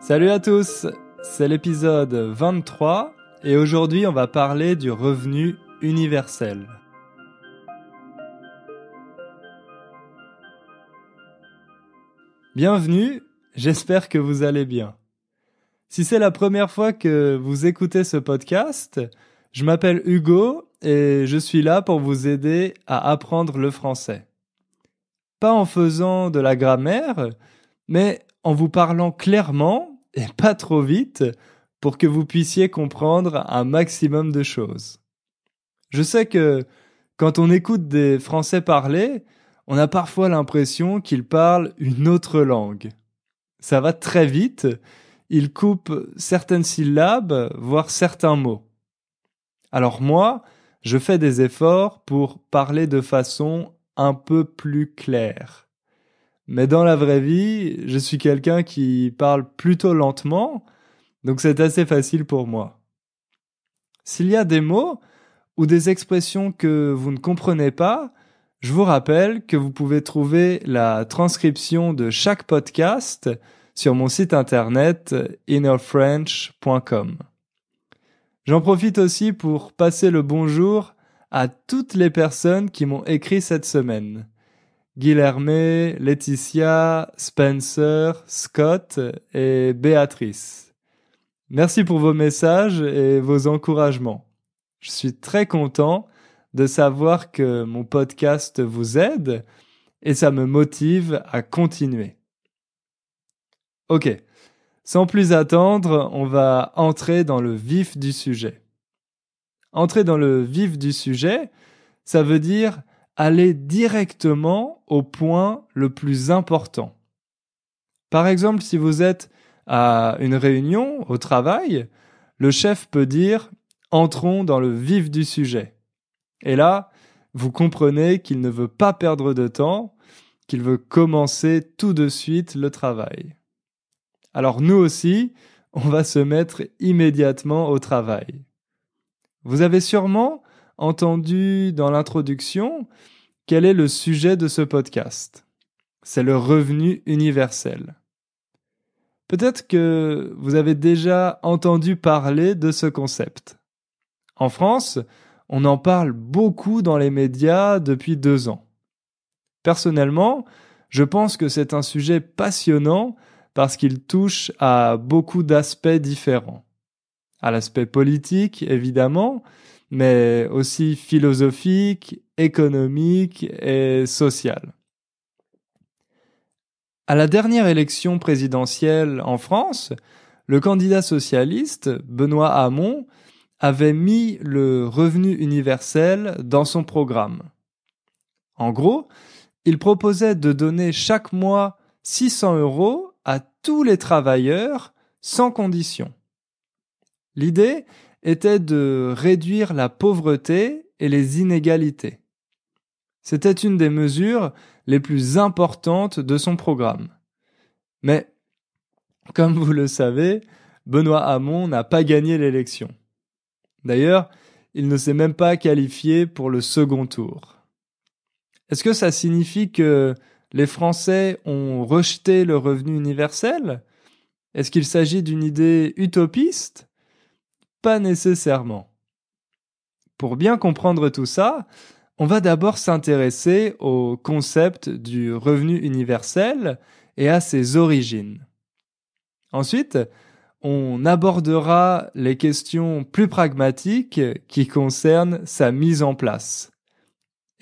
Salut à tous, c'est l'épisode 23 et aujourd'hui on va parler du revenu universel. Bienvenue, j'espère que vous allez bien. Si c'est la première fois que vous écoutez ce podcast, je m'appelle Hugo et je suis là pour vous aider à apprendre le français. Pas en faisant de la grammaire, mais en vous parlant clairement et pas trop vite pour que vous puissiez comprendre un maximum de choses. Je sais que quand on écoute des Français parler, on a parfois l'impression qu'ils parlent une autre langue. Ça va très vite, ils coupent certaines syllabes, voire certains mots. Alors moi, je fais des efforts pour parler de façon un peu plus claire. Mais dans la vraie vie, je suis quelqu'un qui parle plutôt lentement, donc c'est assez facile pour moi. S'il y a des mots ou des expressions que vous ne comprenez pas, je vous rappelle que vous pouvez trouver la transcription de chaque podcast sur mon site internet innerfrench.com. J'en profite aussi pour passer le bonjour à toutes les personnes qui m'ont écrit cette semaine. Guilherme, Laetitia, Spencer, Scott et Béatrice. Merci pour vos messages et vos encouragements. Je suis très content de savoir que mon podcast vous aide et ça me motive à continuer. Ok, sans plus attendre, on va entrer dans le vif du sujet. Entrer dans le vif du sujet, ça veut dire aller directement au point le plus important. Par exemple, si vous êtes à une réunion, au travail, le chef peut dire Entrons dans le vif du sujet. Et là, vous comprenez qu'il ne veut pas perdre de temps, qu'il veut commencer tout de suite le travail. Alors nous aussi, on va se mettre immédiatement au travail. Vous avez sûrement entendu dans l'introduction quel est le sujet de ce podcast C'est le revenu universel. Peut-être que vous avez déjà entendu parler de ce concept. En France, on en parle beaucoup dans les médias depuis deux ans. Personnellement, je pense que c'est un sujet passionnant parce qu'il touche à beaucoup d'aspects différents. À l'aspect politique, évidemment, mais aussi philosophique, économique et social. À la dernière élection présidentielle en France, le candidat socialiste, Benoît Hamon, avait mis le revenu universel dans son programme. En gros, il proposait de donner chaque mois 600 euros à tous les travailleurs sans condition. L'idée était de réduire la pauvreté et les inégalités. C'était une des mesures les plus importantes de son programme. Mais, comme vous le savez, Benoît Hamon n'a pas gagné l'élection. D'ailleurs, il ne s'est même pas qualifié pour le second tour. Est-ce que ça signifie que les Français ont rejeté le revenu universel Est-ce qu'il s'agit d'une idée utopiste Pas nécessairement. Pour bien comprendre tout ça, on va d'abord s'intéresser au concept du revenu universel et à ses origines. Ensuite, on abordera les questions plus pragmatiques qui concernent sa mise en place.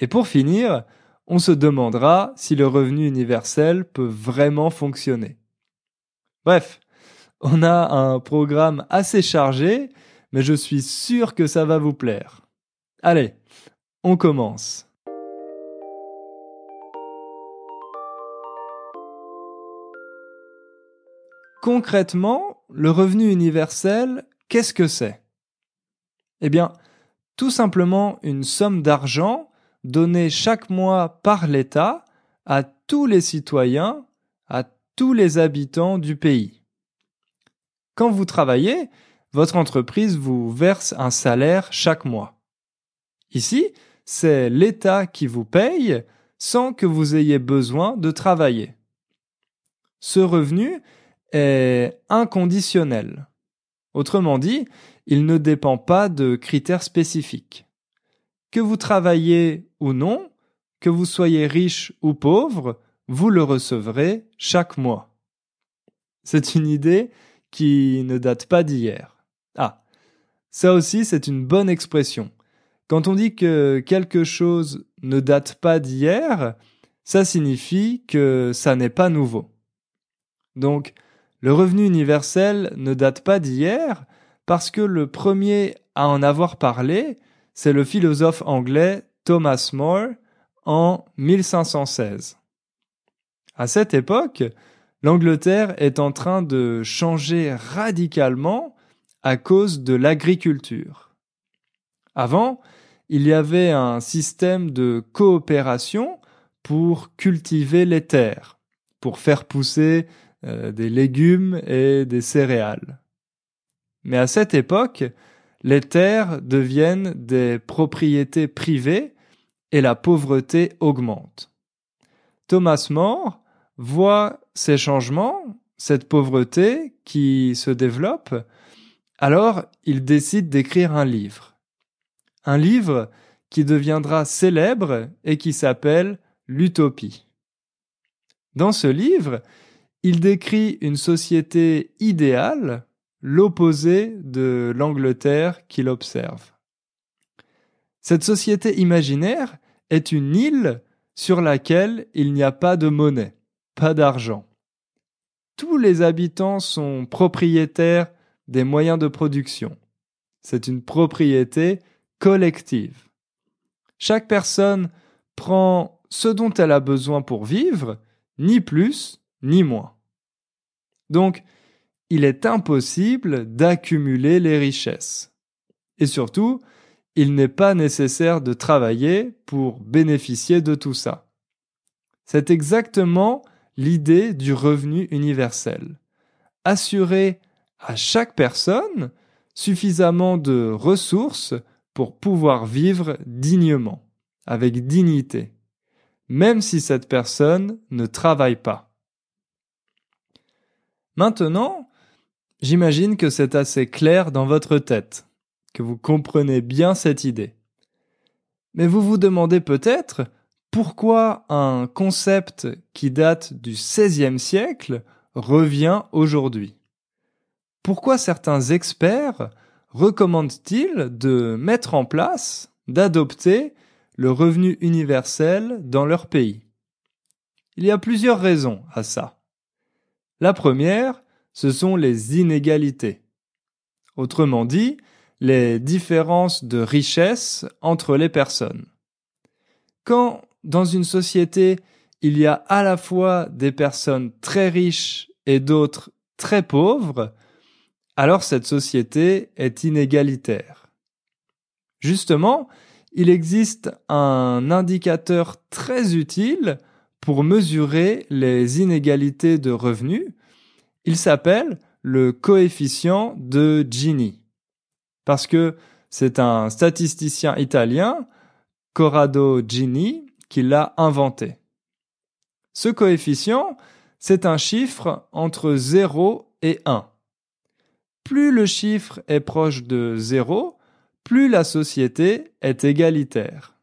Et pour finir, on se demandera si le revenu universel peut vraiment fonctionner. Bref, on a un programme assez chargé, mais je suis sûr que ça va vous plaire. Allez, on commence. Concrètement, le revenu universel, qu'est-ce que c'est Eh bien, tout simplement une somme d'argent donnée chaque mois par l'État à tous les citoyens, à tous les habitants du pays. Quand vous travaillez, votre entreprise vous verse un salaire chaque mois. Ici, c'est l'État qui vous paye sans que vous ayez besoin de travailler. Ce revenu est inconditionnel. Autrement dit, il ne dépend pas de critères spécifiques. Que vous travaillez ou non, que vous soyez riche ou pauvre, vous le recevrez chaque mois. C'est une idée qui ne date pas d'hier. Ah, ça aussi c'est une bonne expression. Quand on dit que quelque chose ne date pas d'hier, ça signifie que ça n'est pas nouveau. Donc, le revenu universel ne date pas d'hier parce que le premier à en avoir parlé, c'est le philosophe anglais Thomas More en 1516. À cette époque, l'Angleterre est en train de changer radicalement à cause de l'agriculture. Avant, il y avait un système de coopération pour cultiver les terres, pour faire pousser euh, des légumes et des céréales. Mais à cette époque, les terres deviennent des propriétés privées et la pauvreté augmente. Thomas More voit ces changements, cette pauvreté qui se développe, alors il décide d'écrire un livre un livre qui deviendra célèbre et qui s'appelle L'Utopie. Dans ce livre, il décrit une société idéale, l'opposé de l'Angleterre qu'il observe. Cette société imaginaire est une île sur laquelle il n'y a pas de monnaie, pas d'argent. Tous les habitants sont propriétaires des moyens de production. C'est une propriété collective. Chaque personne prend ce dont elle a besoin pour vivre, ni plus, ni moins. Donc, il est impossible d'accumuler les richesses. Et surtout, il n'est pas nécessaire de travailler pour bénéficier de tout ça. C'est exactement l'idée du revenu universel. Assurer à chaque personne suffisamment de ressources pour pouvoir vivre dignement, avec dignité, même si cette personne ne travaille pas. Maintenant, j'imagine que c'est assez clair dans votre tête, que vous comprenez bien cette idée. Mais vous vous demandez peut-être pourquoi un concept qui date du XVIe siècle revient aujourd'hui. Pourquoi certains experts recommande-t-il de mettre en place, d'adopter le revenu universel dans leur pays Il y a plusieurs raisons à ça. La première, ce sont les inégalités. Autrement dit, les différences de richesse entre les personnes. Quand, dans une société, il y a à la fois des personnes très riches et d'autres très pauvres, alors cette société est inégalitaire. Justement, il existe un indicateur très utile pour mesurer les inégalités de revenus. Il s'appelle le coefficient de Gini. Parce que c'est un statisticien italien, Corrado Gini, qui l'a inventé. Ce coefficient, c'est un chiffre entre 0 et 1 plus le chiffre est proche de zéro, plus la société est égalitaire.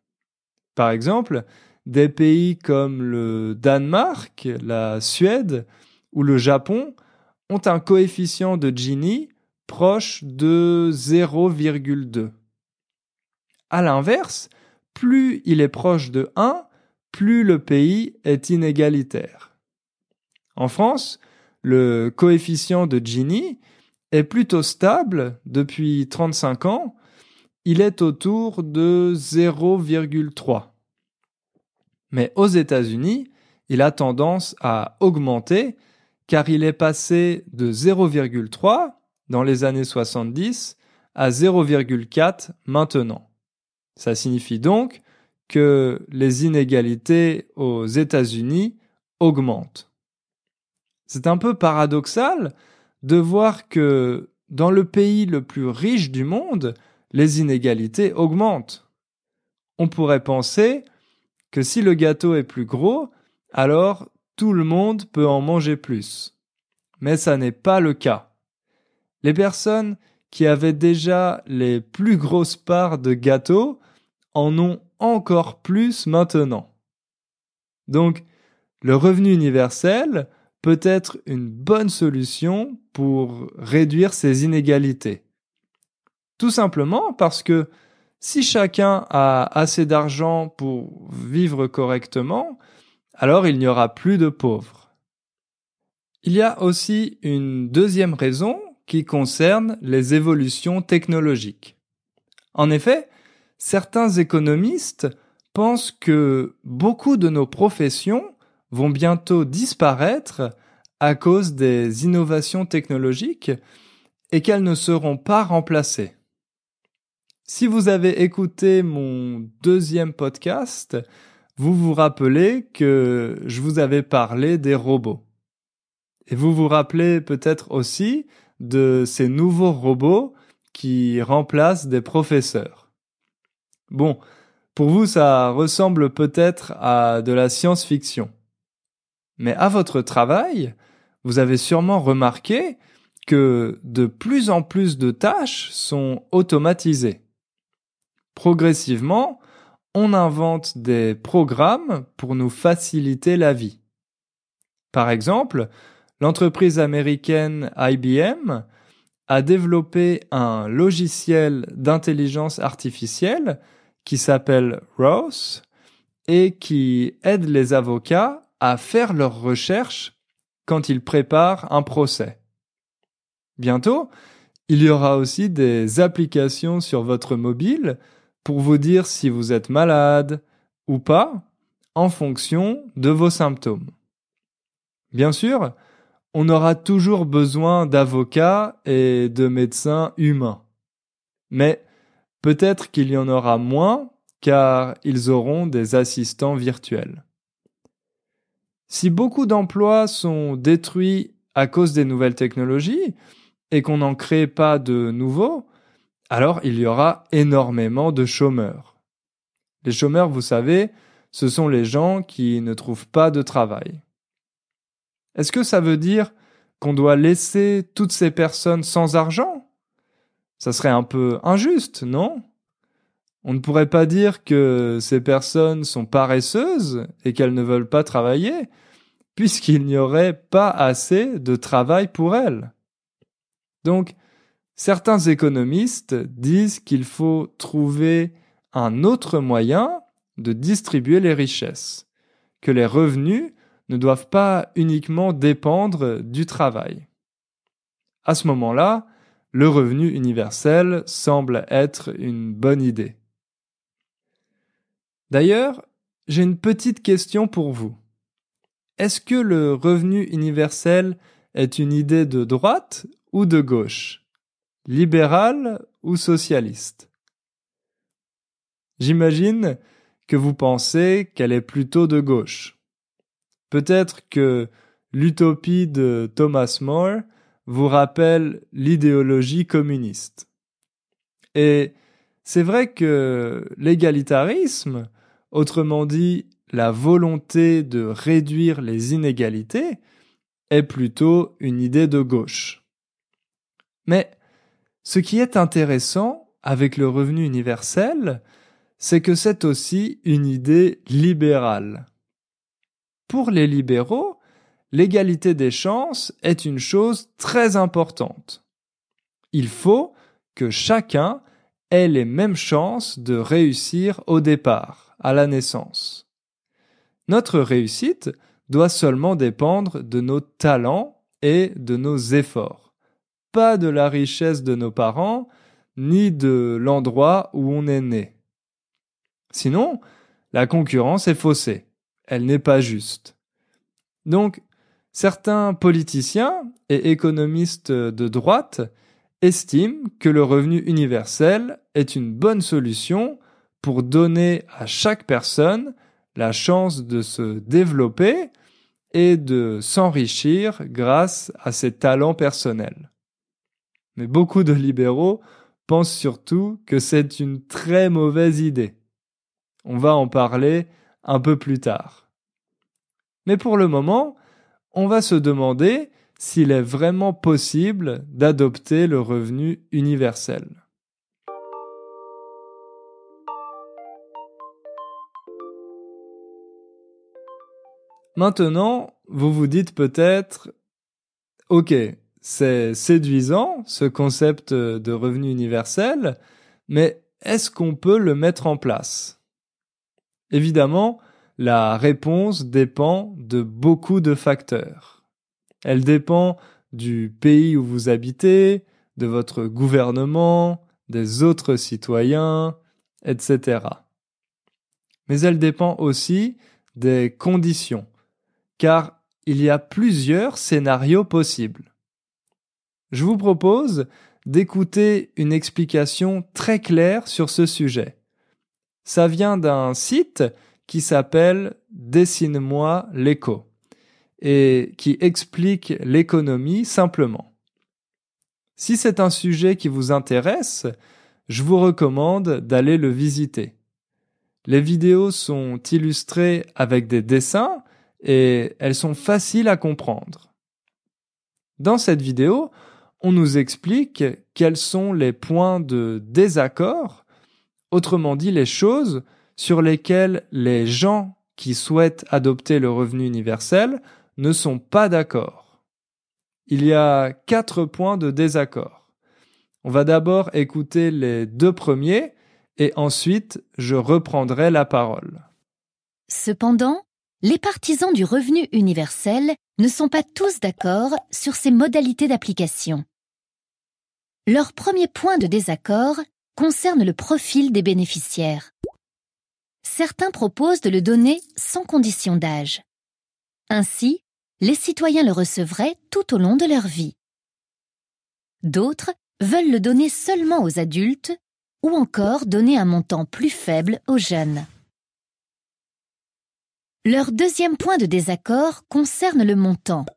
Par exemple, des pays comme le Danemark, la Suède ou le Japon ont un coefficient de Gini proche de 0,2. À l'inverse, plus il est proche de 1, plus le pays est inégalitaire. En France, le coefficient de Gini est plutôt stable depuis 35 ans. Il est autour de 0,3. Mais aux États-Unis, il a tendance à augmenter car il est passé de 0,3 dans les années 70 à 0,4 maintenant. Ça signifie donc que les inégalités aux États-Unis augmentent. C'est un peu paradoxal de voir que dans le pays le plus riche du monde, les inégalités augmentent. On pourrait penser que si le gâteau est plus gros, alors tout le monde peut en manger plus. Mais ça n'est pas le cas. Les personnes qui avaient déjà les plus grosses parts de gâteau en ont encore plus maintenant. Donc, le revenu universel, peut être une bonne solution pour réduire ces inégalités Tout simplement parce que si chacun a assez d'argent pour vivre correctement, alors il n'y aura plus de pauvres. Il y a aussi une deuxième raison qui concerne les évolutions technologiques. En effet, certains économistes pensent que beaucoup de nos professions vont bientôt disparaître à cause des innovations technologiques et qu'elles ne seront pas remplacées. Si vous avez écouté mon deuxième podcast, vous vous rappelez que je vous avais parlé des robots. Et vous vous rappelez peut-être aussi de ces nouveaux robots qui remplacent des professeurs. Bon, pour vous, ça ressemble peut-être à de la science-fiction. Mais à votre travail, vous avez sûrement remarqué que de plus en plus de tâches sont automatisées. Progressivement, on invente des programmes pour nous faciliter la vie. Par exemple, l'entreprise américaine IBM a développé un logiciel d'intelligence artificielle qui s'appelle ROS et qui aide les avocats à faire leurs recherches quand ils préparent un procès. Bientôt, il y aura aussi des applications sur votre mobile pour vous dire si vous êtes malade ou pas en fonction de vos symptômes. Bien sûr, on aura toujours besoin d'avocats et de médecins humains. Mais peut-être qu'il y en aura moins car ils auront des assistants virtuels. Si beaucoup d'emplois sont détruits à cause des nouvelles technologies et qu'on n'en crée pas de nouveaux, alors il y aura énormément de chômeurs. Les chômeurs, vous savez, ce sont les gens qui ne trouvent pas de travail. Est-ce que ça veut dire qu'on doit laisser toutes ces personnes sans argent Ça serait un peu injuste, non On ne pourrait pas dire que ces personnes sont paresseuses et qu'elles ne veulent pas travailler, puisqu'il n'y aurait pas assez de travail pour elle. Donc, certains économistes disent qu'il faut trouver un autre moyen de distribuer les richesses, que les revenus ne doivent pas uniquement dépendre du travail. À ce moment-là, le revenu universel semble être une bonne idée. D'ailleurs, j'ai une petite question pour vous. Est-ce que le revenu universel est une idée de droite ou de gauche Libérale ou socialiste J'imagine que vous pensez qu'elle est plutôt de gauche. Peut-être que l'utopie de Thomas More vous rappelle l'idéologie communiste. Et c'est vrai que l'égalitarisme, autrement dit la volonté de réduire les inégalités est plutôt une idée de gauche. Mais ce qui est intéressant avec le revenu universel, c'est que c'est aussi une idée libérale. Pour les libéraux, l'égalité des chances est une chose très importante. Il faut que chacun ait les mêmes chances de réussir au départ, à la naissance. Notre réussite doit seulement dépendre de nos talents et de nos efforts, pas de la richesse de nos parents, ni de l'endroit où on est né. Sinon, la concurrence est faussée, elle n'est pas juste. Donc, certains politiciens et économistes de droite estiment que le revenu universel est une bonne solution pour donner à chaque personne la chance de se développer et de s'enrichir grâce à ses talents personnels. Mais beaucoup de libéraux pensent surtout que c'est une très mauvaise idée. On va en parler un peu plus tard. Mais pour le moment, on va se demander s'il est vraiment possible d'adopter le revenu universel. Maintenant, vous vous dites peut-être, ok, c'est séduisant ce concept de revenu universel, mais est-ce qu'on peut le mettre en place Évidemment, la réponse dépend de beaucoup de facteurs. Elle dépend du pays où vous habitez, de votre gouvernement, des autres citoyens, etc. Mais elle dépend aussi des conditions car il y a plusieurs scénarios possibles. Je vous propose d'écouter une explication très claire sur ce sujet. Ça vient d'un site qui s'appelle Dessine-moi l'écho et qui explique l'économie simplement. Si c'est un sujet qui vous intéresse, je vous recommande d'aller le visiter. Les vidéos sont illustrées avec des dessins et elles sont faciles à comprendre. Dans cette vidéo, on nous explique quels sont les points de désaccord, autrement dit les choses sur lesquelles les gens qui souhaitent adopter le revenu universel ne sont pas d'accord. Il y a quatre points de désaccord. On va d'abord écouter les deux premiers et ensuite je reprendrai la parole. Cependant, les partisans du revenu universel ne sont pas tous d'accord sur ses modalités d'application. Leur premier point de désaccord concerne le profil des bénéficiaires. Certains proposent de le donner sans condition d'âge. Ainsi, les citoyens le recevraient tout au long de leur vie. D'autres veulent le donner seulement aux adultes ou encore donner un montant plus faible aux jeunes. Leur deuxième point de désaccord concerne le montant.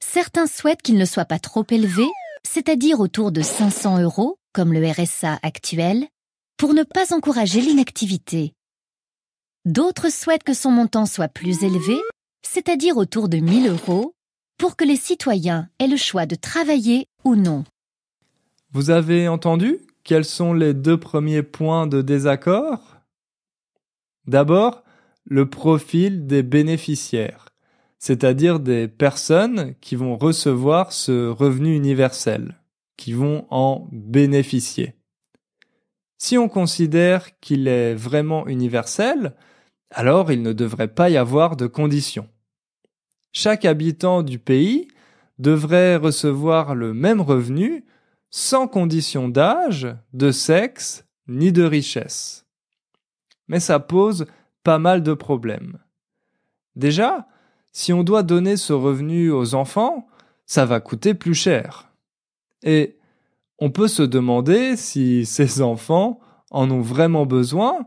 Certains souhaitent qu'il ne soit pas trop élevé, c'est-à-dire autour de 500 euros, comme le RSA actuel, pour ne pas encourager l'inactivité. D'autres souhaitent que son montant soit plus élevé, c'est-à-dire autour de 1000 euros, pour que les citoyens aient le choix de travailler ou non. Vous avez entendu quels sont les deux premiers points de désaccord D'abord, le profil des bénéficiaires, c'est-à-dire des personnes qui vont recevoir ce revenu universel, qui vont en bénéficier. Si on considère qu'il est vraiment universel, alors il ne devrait pas y avoir de conditions. Chaque habitant du pays devrait recevoir le même revenu sans condition d'âge, de sexe ni de richesse. Mais ça pose pas mal de problèmes. Déjà, si on doit donner ce revenu aux enfants, ça va coûter plus cher. Et on peut se demander si ces enfants en ont vraiment besoin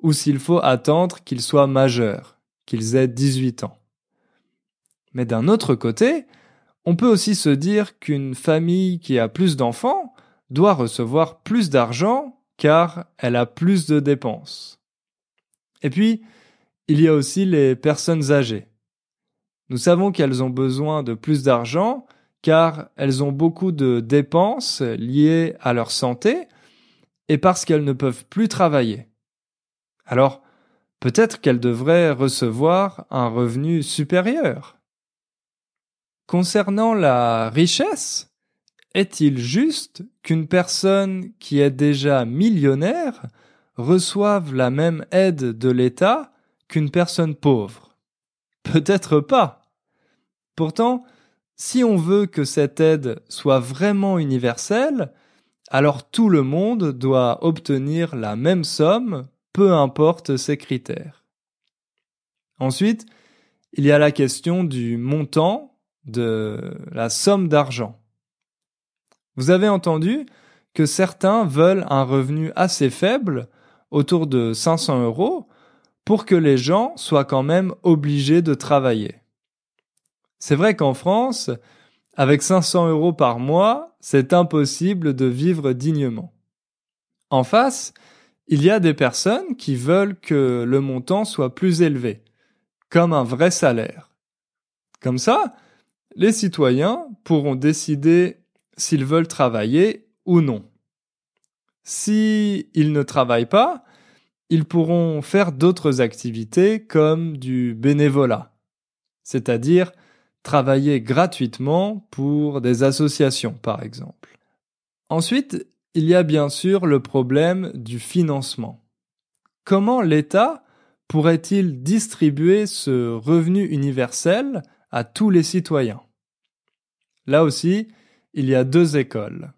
ou s'il faut attendre qu'ils soient majeurs, qu'ils aient 18 ans. Mais d'un autre côté, on peut aussi se dire qu'une famille qui a plus d'enfants doit recevoir plus d'argent car elle a plus de dépenses. Et puis, il y a aussi les personnes âgées. Nous savons qu'elles ont besoin de plus d'argent car elles ont beaucoup de dépenses liées à leur santé et parce qu'elles ne peuvent plus travailler. Alors, peut-être qu'elles devraient recevoir un revenu supérieur. Concernant la richesse, est-il juste qu'une personne qui est déjà millionnaire reçoivent la même aide de l'État qu'une personne pauvre Peut-être pas. Pourtant, si on veut que cette aide soit vraiment universelle, alors tout le monde doit obtenir la même somme, peu importe ses critères. Ensuite, il y a la question du montant de la somme d'argent. Vous avez entendu que certains veulent un revenu assez faible autour de 500 euros pour que les gens soient quand même obligés de travailler. C'est vrai qu'en France, avec 500 euros par mois, c'est impossible de vivre dignement. En face, il y a des personnes qui veulent que le montant soit plus élevé, comme un vrai salaire. Comme ça, les citoyens pourront décider s'ils veulent travailler ou non. Si ils ne travaillent pas, ils pourront faire d'autres activités comme du bénévolat, c'est-à-dire travailler gratuitement pour des associations par exemple. Ensuite, il y a bien sûr le problème du financement. Comment l'État pourrait-il distribuer ce revenu universel à tous les citoyens Là aussi, il y a deux écoles.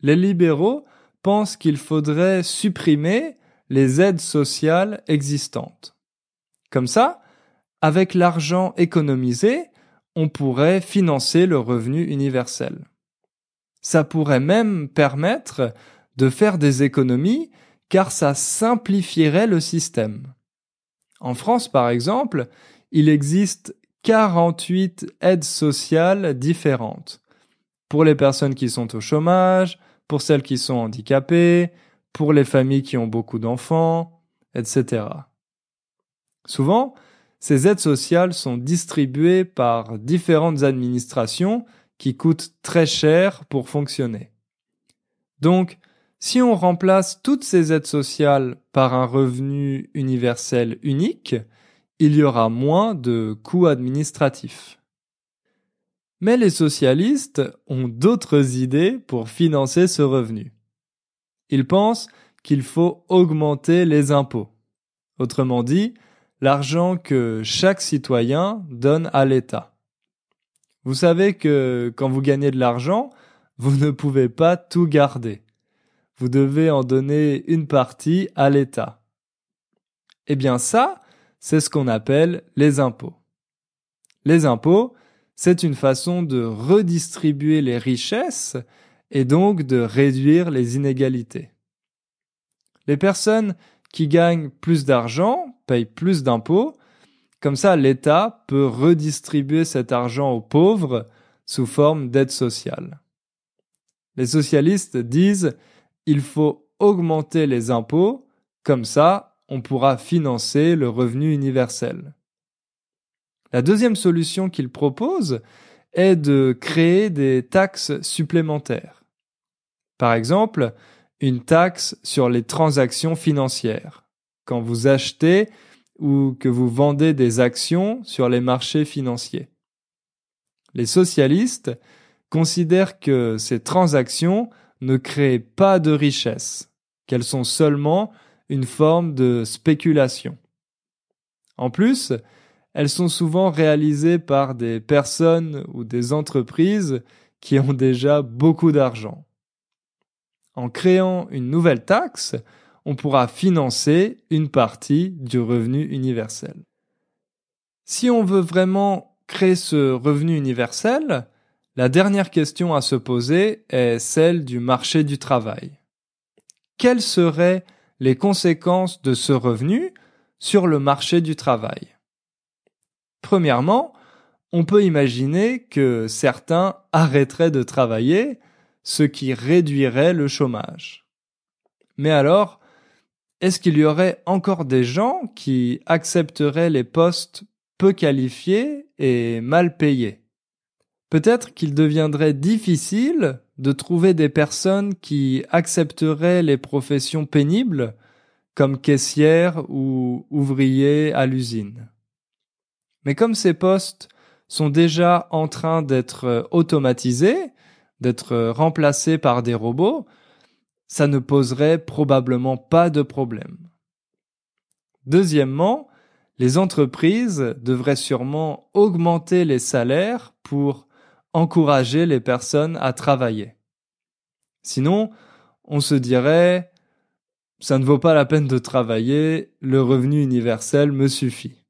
Les libéraux pense qu'il faudrait supprimer les aides sociales existantes. Comme ça, avec l'argent économisé, on pourrait financer le revenu universel. Ça pourrait même permettre de faire des économies car ça simplifierait le système. En France, par exemple, il existe 48 aides sociales différentes. Pour les personnes qui sont au chômage, pour celles qui sont handicapées, pour les familles qui ont beaucoup d'enfants, etc. Souvent, ces aides sociales sont distribuées par différentes administrations qui coûtent très cher pour fonctionner. Donc, si on remplace toutes ces aides sociales par un revenu universel unique, il y aura moins de coûts administratifs. Mais les socialistes ont d'autres idées pour financer ce revenu. Ils pensent qu'il faut augmenter les impôts. Autrement dit, l'argent que chaque citoyen donne à l'État. Vous savez que quand vous gagnez de l'argent, vous ne pouvez pas tout garder. Vous devez en donner une partie à l'État. Eh bien ça, c'est ce qu'on appelle les impôts. Les impôts, c'est une façon de redistribuer les richesses et donc de réduire les inégalités. Les personnes qui gagnent plus d'argent payent plus d'impôts, comme ça l'État peut redistribuer cet argent aux pauvres sous forme d'aide sociale. Les socialistes disent il faut augmenter les impôts, comme ça on pourra financer le revenu universel. La deuxième solution qu'il propose est de créer des taxes supplémentaires. Par exemple, une taxe sur les transactions financières. Quand vous achetez ou que vous vendez des actions sur les marchés financiers. Les socialistes considèrent que ces transactions ne créent pas de richesse, qu'elles sont seulement une forme de spéculation. En plus, elles sont souvent réalisées par des personnes ou des entreprises qui ont déjà beaucoup d'argent. En créant une nouvelle taxe, on pourra financer une partie du revenu universel. Si on veut vraiment créer ce revenu universel, la dernière question à se poser est celle du marché du travail. Quelles seraient les conséquences de ce revenu sur le marché du travail Premièrement, on peut imaginer que certains arrêteraient de travailler, ce qui réduirait le chômage. Mais alors, est-ce qu'il y aurait encore des gens qui accepteraient les postes peu qualifiés et mal payés Peut-être qu'il deviendrait difficile de trouver des personnes qui accepteraient les professions pénibles comme caissière ou ouvrier à l'usine. Mais comme ces postes sont déjà en train d'être euh, automatisés, d'être euh, remplacés par des robots, ça ne poserait probablement pas de problème. Deuxièmement, les entreprises devraient sûrement augmenter les salaires pour encourager les personnes à travailler. Sinon, on se dirait ça ne vaut pas la peine de travailler, le revenu universel me suffit.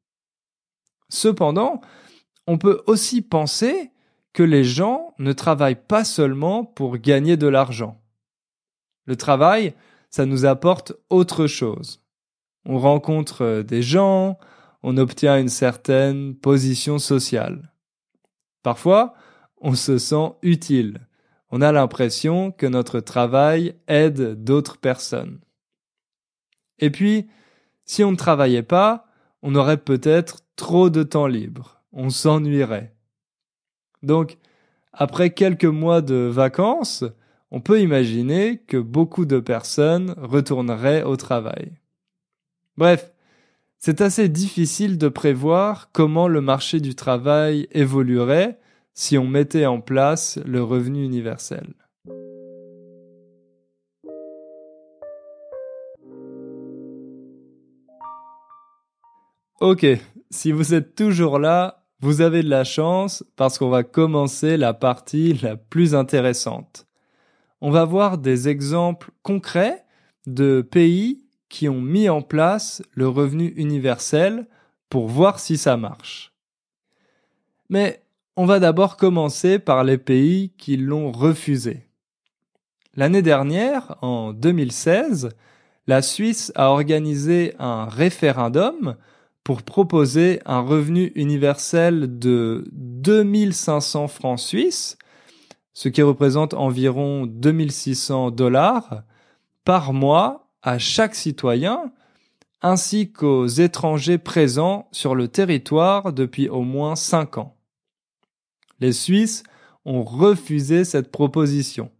Cependant, on peut aussi penser que les gens ne travaillent pas seulement pour gagner de l'argent. Le travail, ça nous apporte autre chose. On rencontre euh, des gens, on obtient une certaine position sociale. Parfois, on se sent utile. On a l'impression que notre travail aide d'autres personnes. Et puis, si on ne travaillait pas, on aurait peut-être trop de temps libre, on s'ennuierait. Donc, après quelques mois de vacances, on peut imaginer que beaucoup de personnes retourneraient au travail. Bref, c'est assez difficile de prévoir comment le marché du travail évoluerait si on mettait en place le revenu universel. Ok, si vous êtes toujours là, vous avez de la chance parce qu'on va commencer la partie la plus intéressante. On va voir des exemples concrets de pays qui ont mis en place le revenu universel pour voir si ça marche. Mais on va d'abord commencer par les pays qui l'ont refusé. L'année dernière, en 2016, la Suisse a organisé un référendum pour proposer un revenu universel de 2500 francs suisses, ce qui représente environ 2600 dollars par mois à chaque citoyen, ainsi qu'aux étrangers présents sur le territoire depuis au moins 5 ans. Les Suisses ont refusé cette proposition.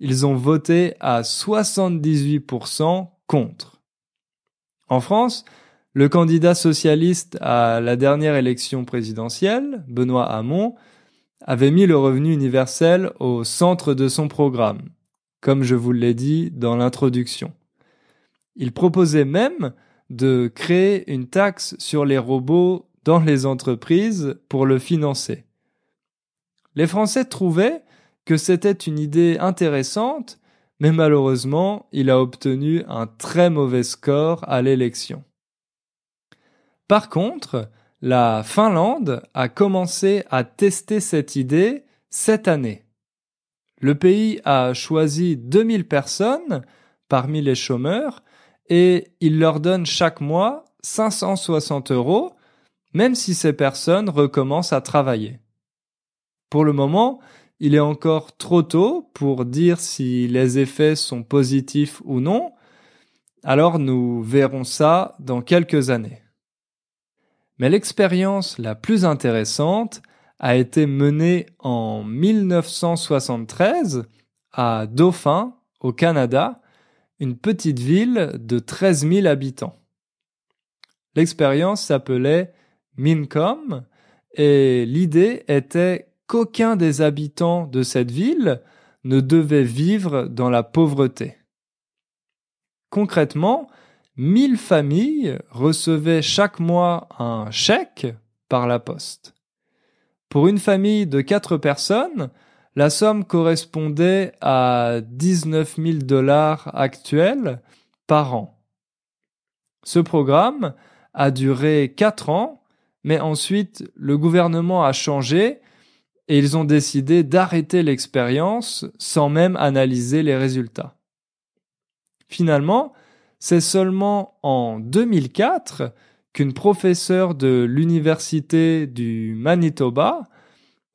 Ils ont voté à 78% contre. En France, le candidat socialiste à la dernière élection présidentielle, Benoît Hamon, avait mis le revenu universel au centre de son programme, comme je vous l'ai dit dans l'introduction. Il proposait même de créer une taxe sur les robots dans les entreprises pour le financer. Les Français trouvaient que c'était une idée intéressante, mais malheureusement, il a obtenu un très mauvais score à l'élection. Par contre, la Finlande a commencé à tester cette idée cette année. Le pays a choisi 2000 personnes parmi les chômeurs et il leur donne chaque mois 560 euros, même si ces personnes recommencent à travailler. Pour le moment, il est encore trop tôt pour dire si les effets sont positifs ou non, alors nous verrons ça dans quelques années. Mais l'expérience la plus intéressante a été menée en 1973 à Dauphin, au Canada, une petite ville de 13 000 habitants. L'expérience s'appelait Mincom et l'idée était qu'aucun des habitants de cette ville ne devait vivre dans la pauvreté. Concrètement, 1000 familles recevaient chaque mois un chèque par la poste. Pour une famille de quatre personnes, la somme correspondait à 19 000 dollars actuels par an. Ce programme a duré quatre ans, mais ensuite le gouvernement a changé et ils ont décidé d'arrêter l'expérience sans même analyser les résultats. Finalement, c'est seulement en 2004 qu'une professeure de l'université du Manitoba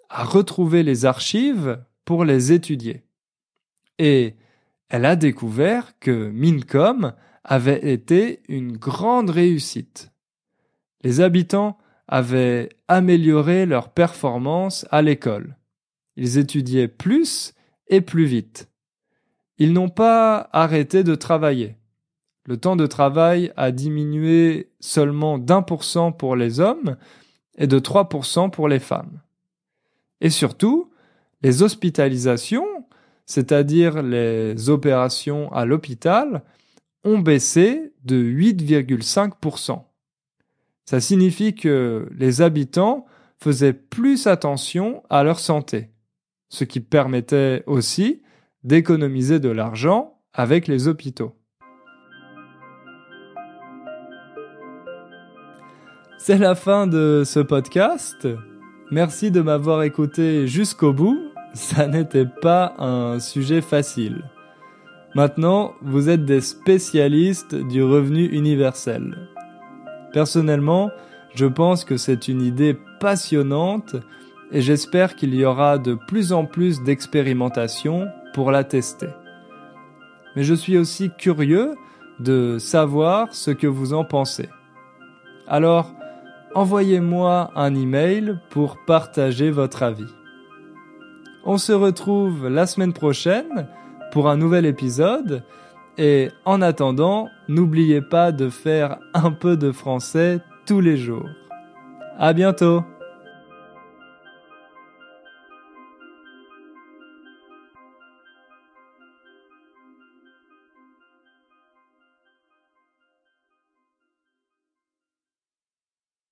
a retrouvé les archives pour les étudier. Et elle a découvert que Mincom avait été une grande réussite. Les habitants avaient amélioré leur performance à l'école. Ils étudiaient plus et plus vite. Ils n'ont pas arrêté de travailler le temps de travail a diminué seulement d'un pour cent pour les hommes et de 3% pour les femmes. Et surtout, les hospitalisations, c'est-à-dire les opérations à l'hôpital, ont baissé de 8,5%. Ça signifie que les habitants faisaient plus attention à leur santé, ce qui permettait aussi d'économiser de l'argent avec les hôpitaux. C'est la fin de ce podcast. Merci de m'avoir écouté jusqu'au bout. Ça n'était pas un sujet facile. Maintenant, vous êtes des spécialistes du revenu universel. Personnellement, je pense que c'est une idée passionnante et j'espère qu'il y aura de plus en plus d'expérimentations pour la tester. Mais je suis aussi curieux de savoir ce que vous en pensez. Alors, envoyez-moi un email pour partager votre avis. On se retrouve la semaine prochaine pour un nouvel épisode et en attendant, n'oubliez pas de faire un peu de français tous les jours. À bientôt!